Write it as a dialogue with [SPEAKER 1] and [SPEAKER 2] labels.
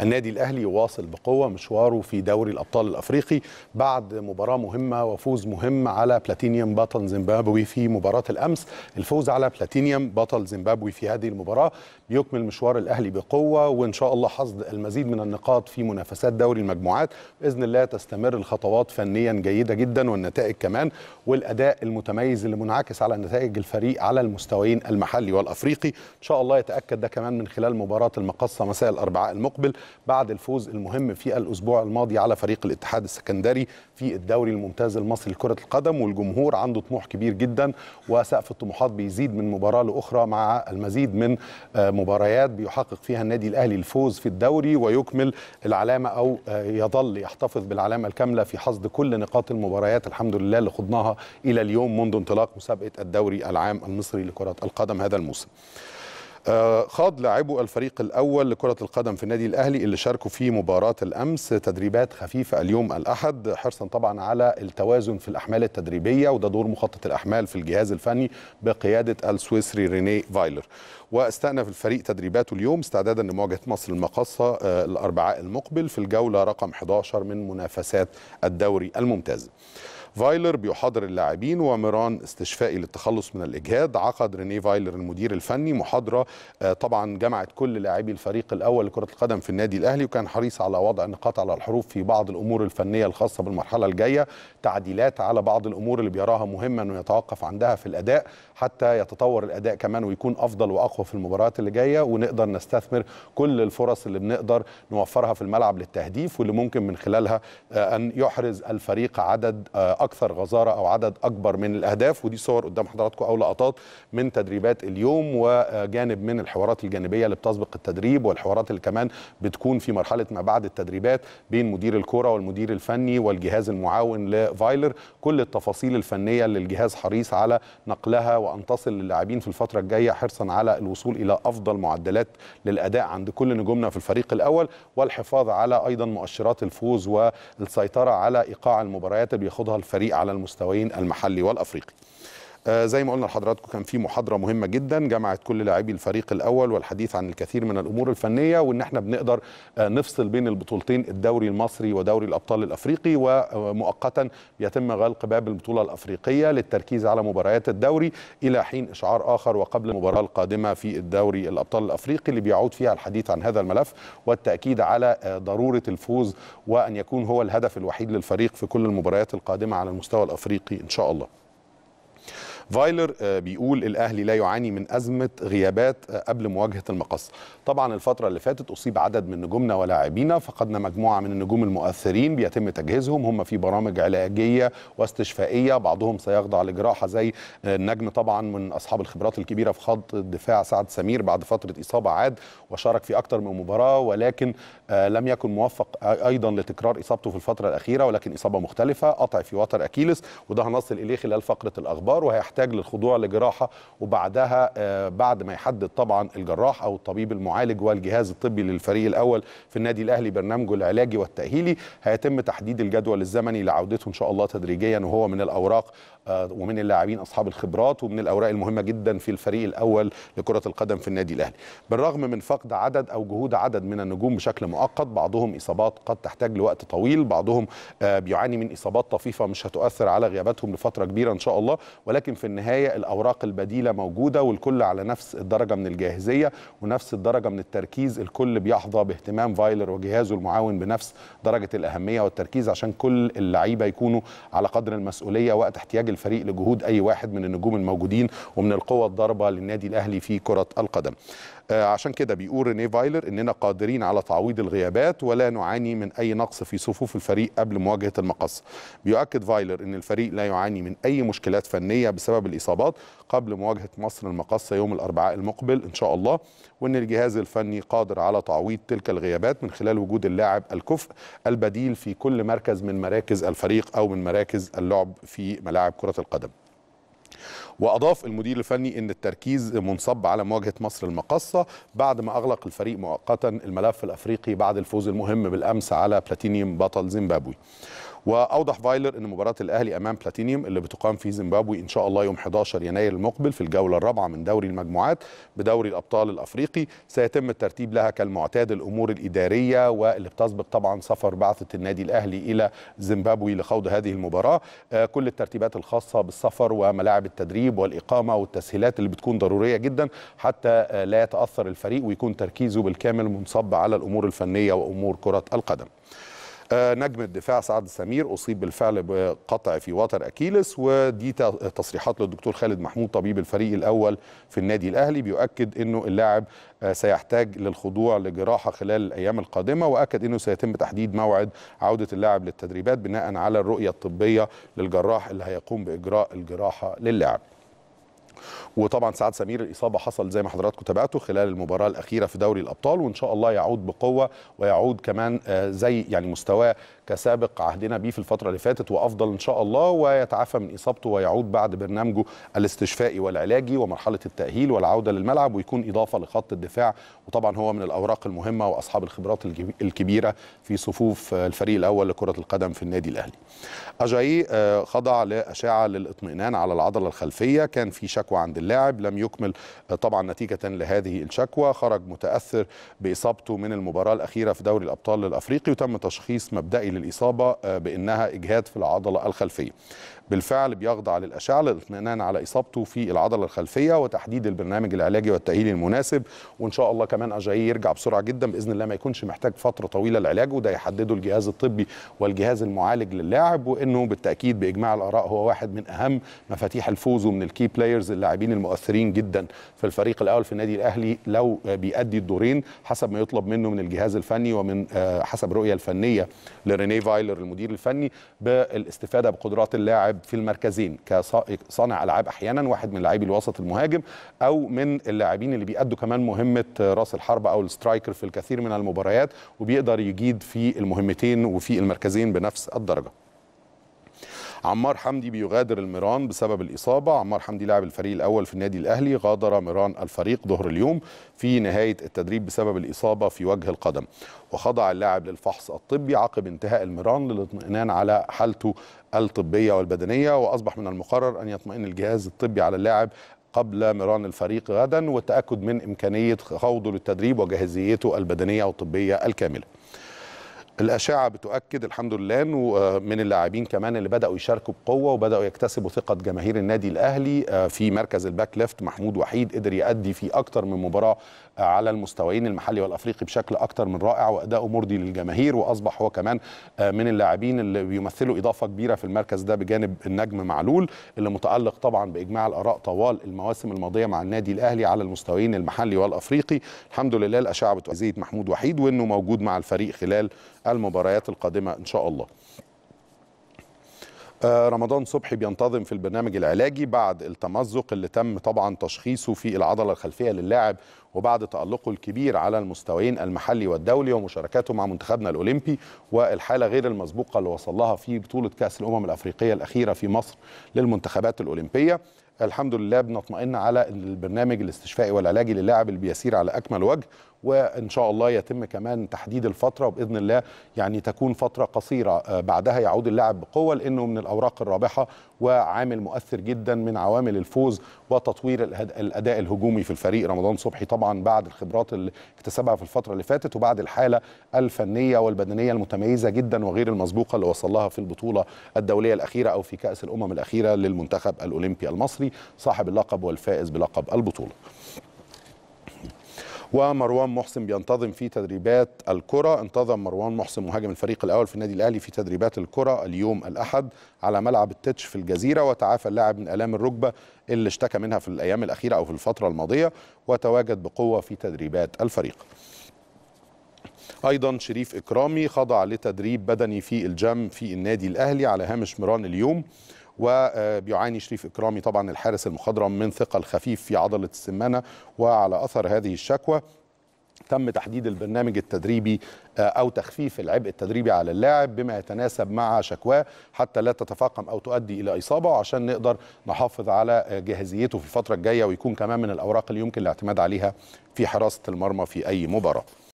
[SPEAKER 1] النادي الأهلي يواصل بقوة مشواره في دوري الأبطال الأفريقي بعد مباراة مهمة وفوز مهم على بلاتينيوم بطل زيمبابوي في مباراة الأمس الفوز على بلاتينيوم بطل زيمبابوي في هذه المباراة بيكمل مشوار الأهلي بقوة وإن شاء الله حصد المزيد من النقاط في منافسات دوري المجموعات بإذن الله تستمر الخطوات فنيا جيدة جدا والنتائج كمان والأداء المتميز اللي منعكس على نتائج الفريق على المستويين المحلي والأفريقي إن شاء الله يتأكد ده كمان من خلال مباراة المقصة مساء الأربعاء المقبل بعد الفوز المهم في الأسبوع الماضي على فريق الاتحاد السكندري في الدوري الممتاز المصري لكرة القدم والجمهور عنده طموح كبير جدا وسقف الطموحات بيزيد من مباراة لأخرى مع المزيد من آه، مباريات بيحقق فيها النادي الأهلي الفوز في الدوري ويكمل العلامة أو آه، يظل يحتفظ بالعلامة الكاملة في حصد كل نقاط المباريات الحمد لله اللي خضناها إلى اليوم منذ انطلاق مسابقة الدوري العام المصري لكرة القدم هذا الموسم آه، خاض لاعبو الفريق الأول لكرة القدم في النادي الأهلي اللي شاركوا في مباراة الأمس تدريبات خفيفة اليوم الأحد حرصا طبعا على التوازن في الأحمال التدريبية وده دور مخطط الأحمال في الجهاز الفني بقيادة السويسري ريني فايلر واستأنف الفريق تدريباته اليوم استعدادا لمواجهة مصر المقاصة آه، الأربعاء المقبل في الجولة رقم 11 من منافسات الدوري الممتاز فايلر بيحاضر اللاعبين ومران استشفائي للتخلص من الاجهاد عقد رينيه فايلر المدير الفني محاضره آه، طبعا جمعت كل لاعبي الفريق الاول لكره القدم في النادي الاهلي وكان حريص على وضع النقاط على الحروف في بعض الامور الفنيه الخاصه بالمرحله الجايه تعديلات على بعض الامور اللي بيراها مهمه انه يتوقف عندها في الاداء حتى يتطور الاداء كمان ويكون افضل واقوى في المباريات اللي جايه ونقدر نستثمر كل الفرص اللي بنقدر نوفرها في الملعب للتهديف واللي ممكن من خلالها آه، ان يحرز الفريق عدد اكبر آه، اكثر غزاره او عدد اكبر من الاهداف ودي صور قدام حضراتكم او لقطات من تدريبات اليوم وجانب من الحوارات الجانبيه اللي بتسبق التدريب والحوارات اللي كمان بتكون في مرحله ما بعد التدريبات بين مدير الكره والمدير الفني والجهاز المعاون لفايلر كل التفاصيل الفنيه اللي الجهاز حريص على نقلها وان تصل للاعبين في الفتره الجايه حرصا على الوصول الى افضل معدلات للاداء عند كل نجومنا في الفريق الاول والحفاظ على ايضا مؤشرات الفوز والسيطره على ايقاع المباريات اللي بياخدها الفريق على المستويين المحلي والافريقي آه، زي ما قلنا لحضراتكم كان في محاضره مهمه جدا جمعت كل لاعبي الفريق الاول والحديث عن الكثير من الامور الفنيه وان احنا بنقدر آه، نفصل بين البطولتين الدوري المصري ودوري الابطال الافريقي ومؤقتا يتم غلق باب البطوله الافريقيه للتركيز على مباريات الدوري الى حين اشعار اخر وقبل المباراه القادمه في الدوري الابطال الافريقي اللي بيعود فيها الحديث عن هذا الملف والتاكيد على آه، ضروره الفوز وان يكون هو الهدف الوحيد للفريق في كل المباريات القادمه على المستوى الافريقي ان شاء الله فايلر آه، بيقول الاهلي لا يعاني من ازمه غيابات آه، قبل مواجهه المقص طبعا الفتره اللي فاتت اصيب عدد من نجومنا ولاعبينا فقدنا مجموعه من النجوم المؤثرين بيتم تجهيزهم هم في برامج علاجيه واستشفائيه بعضهم سيخضع لجراحه زي آه، النجم طبعا من اصحاب الخبرات الكبيره في خط الدفاع سعد سمير بعد فتره اصابه عاد وشارك في اكثر من مباراه ولكن لم يكن موفق ايضا لتكرار اصابته في الفتره الاخيره ولكن اصابه مختلفه قطع في وتر اكيلس وده هنصل اليه خلال فقره الاخبار وهيحتاج يحتاج للخضوع لجراحه وبعدها آه، بعد ما يحدد طبعا الجراح او الطبيب المعالج والجهاز الطبي للفريق الاول في النادي الاهلي برنامجه العلاجي والتاهيلي هيتم تحديد الجدول الزمني لعودته ان شاء الله تدريجيا وهو من الاوراق آه، ومن اللاعبين اصحاب الخبرات ومن الاوراق المهمه جدا في الفريق الاول لكره القدم في النادي الاهلي بالرغم من فقد عدد او جهود عدد من النجوم بشكل مؤقت بعضهم اصابات قد تحتاج لوقت طويل بعضهم آه، بيعاني من اصابات طفيفه مش هتؤثر على غياباتهم لفتره كبيره ان شاء الله ولكن في النهايه الاوراق البديله موجوده والكل على نفس الدرجه من الجاهزيه ونفس الدرجه من التركيز الكل بيحظى باهتمام فايلر وجهازه المعاون بنفس درجه الاهميه والتركيز عشان كل اللعيبه يكونوا على قدر المسؤوليه وقت احتياج الفريق لجهود اي واحد من النجوم الموجودين ومن القوى الضاربه للنادي الاهلي في كره القدم آه، عشان كده بيقول رينيه فايلر اننا قادرين على تعويض الغيابات ولا نعاني من اي نقص في صفوف الفريق قبل مواجهه المقص. بيؤكد فايلر ان الفريق لا يعاني من اي مشكلات فنيه بسبب الاصابات قبل مواجهه مصر المقصه يوم الاربعاء المقبل ان شاء الله وان الجهاز الفني قادر على تعويض تلك الغيابات من خلال وجود اللاعب الكفء البديل في كل مركز من مراكز الفريق او من مراكز اللعب في ملاعب كره القدم. واضاف المدير الفني ان التركيز منصب على مواجهه مصر المقصه بعد ما اغلق الفريق مؤقتا الملف الافريقي بعد الفوز المهم بالامس على بلاتينيوم بطل زيمبابوي واوضح فايلر ان مباراه الاهلي امام بلاتينيوم اللي بتقام في زيمبابوي ان شاء الله يوم 11 يناير المقبل في الجوله الرابعه من دوري المجموعات بدوري الابطال الافريقي سيتم الترتيب لها كالمعتاد الامور الاداريه واللي بتسبق طبعا سفر بعثه النادي الاهلي الى زيمبابوي لخوض هذه المباراه آه، كل الترتيبات الخاصه بالسفر وملاعب التدريب والاقامه والتسهيلات اللي بتكون ضروريه جدا حتى آه، لا يتاثر الفريق ويكون تركيزه بالكامل منصب على الامور الفنيه وامور كره القدم آه، نجم الدفاع سعد سمير أصيب بالفعل بقطع في وتر أكيلس ودي تصريحات للدكتور خالد محمود طبيب الفريق الأول في النادي الأهلي بيؤكد أنه اللاعب آه، سيحتاج للخضوع لجراحة خلال الأيام القادمة وأكد أنه سيتم تحديد موعد عودة اللاعب للتدريبات بناء على الرؤية الطبية للجراح اللي هيقوم بإجراء الجراحة للاعب وطبعا سعاد سمير الاصابه حصل زي ما حضراتكم تابعته خلال المباراه الاخيره في دوري الابطال وان شاء الله يعود بقوه ويعود كمان آه، زي يعني مستواه كسابق عهدنا بيه في الفتره اللي فاتت وافضل ان شاء الله ويتعافى من اصابته ويعود بعد برنامجه الاستشفائي والعلاجي ومرحله التاهيل والعوده للملعب ويكون اضافه لخط الدفاع وطبعا هو من الاوراق المهمه واصحاب الخبرات الكبيره في صفوف آه، الفريق الاول لكره القدم في النادي الاهلي. اجاي آه، خضع لاشعه للاطمئنان على العضله الخلفيه كان في شك شكوى عند اللاعب لم يكمل آه، طبعا نتيجة لهذه الشكوى خرج متأثر بإصابته من المباراة الأخيرة في دوري الأبطال الأفريقي وتم تشخيص مبدئي للإصابة آه، بأنها إجهاد في العضلة الخلفية بالفعل بيخضع للأشعة للاطمئنان على إصابته في العضلة الخلفية وتحديد البرنامج العلاجي والتأهيلي المناسب وإن شاء الله كمان أجاي يرجع بسرعة جدا بإذن الله ما يكونش محتاج فترة طويلة لعلاجه وده يحدده الجهاز الطبي والجهاز المعالج للاعب وإنه بالتأكيد بإجماع الآراء هو واحد من أهم مفاتيح الفوز ومن الكي بلايرز اللاعبين المؤثرين جدا في الفريق الاول في النادي الاهلي لو بيأدي الدورين حسب ما يطلب منه من الجهاز الفني ومن آه، حسب الرؤيه الفنيه لرينيه فايلر المدير الفني بالاستفاده بقدرات اللاعب في المركزين كصانع العاب احيانا واحد من لاعبي الوسط المهاجم او من اللاعبين اللي بيأدوا كمان مهمه راس الحرب او السترايكر في الكثير من المباريات وبيقدر يجيد في المهمتين وفي المركزين بنفس الدرجه عمار حمدي بيغادر الميران بسبب الإصابة عمار حمدي لاعب الفريق الأول في النادي الأهلي غادر ميران الفريق ظهر اليوم في نهاية التدريب بسبب الإصابة في وجه القدم وخضع اللاعب للفحص الطبي عقب انتهاء الميران للاطمئنان على حالته الطبية والبدنية وأصبح من المقرر أن يطمئن الجهاز الطبي على اللاعب قبل مران الفريق غدا والتأكد من إمكانية خوضه للتدريب وجاهزيته البدنية والطبية الكاملة الاشعه بتؤكد الحمد لله انه آه، من اللاعبين كمان اللي بداوا يشاركوا بقوه وبداوا يكتسبوا ثقه جماهير النادي الاهلي آه، في مركز الباك ليفت محمود وحيد قدر يؤدي في اكتر من مباراه آه، على المستويين المحلي والافريقي بشكل اكتر من رائع واداؤه مرضي للجماهير واصبح هو كمان من اللاعبين اللي بيمثلوا اضافه كبيره في المركز ده بجانب النجم معلول اللي متالق طبعا باجماع الاراء طوال المواسم الماضيه مع النادي الاهلي على المستويين المحلي والافريقي الحمد لله الاشعه بتؤكد محمود وحيد وانه موجود مع الفريق خلال المباريات القادمة إن شاء الله آه، رمضان صبحي بينتظم في البرنامج العلاجي بعد التمزق اللي تم طبعا تشخيصه في العضله الخلفيه للاعب وبعد تألقه الكبير على المستويين المحلي والدولي ومشاركاته مع منتخبنا الأولمبي والحالة غير المسبوقة اللي وصل لها في بطولة كأس الأمم الأفريقية الأخيرة في مصر للمنتخبات الأولمبية الحمد لله بنطمئن على البرنامج الاستشفائي والعلاجي للاعب اللي بيسير على أكمل وجه وان شاء الله يتم كمان تحديد الفتره وباذن الله يعني تكون فتره قصيره آه، بعدها يعود اللاعب بقوه لانه من الاوراق الرابحه وعامل مؤثر جدا من عوامل الفوز وتطوير الاداء الهجومي في الفريق رمضان صبحي طبعا بعد الخبرات اللي اكتسبها في الفتره اللي فاتت وبعد الحاله الفنيه والبدنيه المتميزه جدا وغير المسبوقه اللي وصلها في البطوله الدوليه الاخيره او في كاس الامم الاخيره للمنتخب الاولمبي المصري صاحب اللقب والفائز بلقب البطوله ومروان محسن بينتظم في تدريبات الكرة انتظم مروان محسن مهاجم الفريق الأول في النادي الأهلي في تدريبات الكرة اليوم الأحد على ملعب التتش في الجزيرة وتعافى اللاعب من آلام الركبة اللي اشتكى منها في الأيام الأخيرة أو في الفترة الماضية وتواجد بقوة في تدريبات الفريق ايضا شريف اكرامي خضع لتدريب بدني في الجام في النادي الاهلي على هامش مران اليوم وبيعاني شريف إكرامي طبعا الحارس المخضرم من ثقل خفيف في عضلة السمانة وعلى أثر هذه الشكوى تم تحديد البرنامج التدريبي آه، او تخفيف العبء التدريبي على اللاعب بما يتناسب مع شكواه حتى لا تتفاقم او تؤدي الى اصابه وعشان نقدر نحافظ على آه، جاهزيته في الفتره الجايه ويكون كمان من الاوراق اللي يمكن الاعتماد عليها في حراسه المرمى في اي مباراه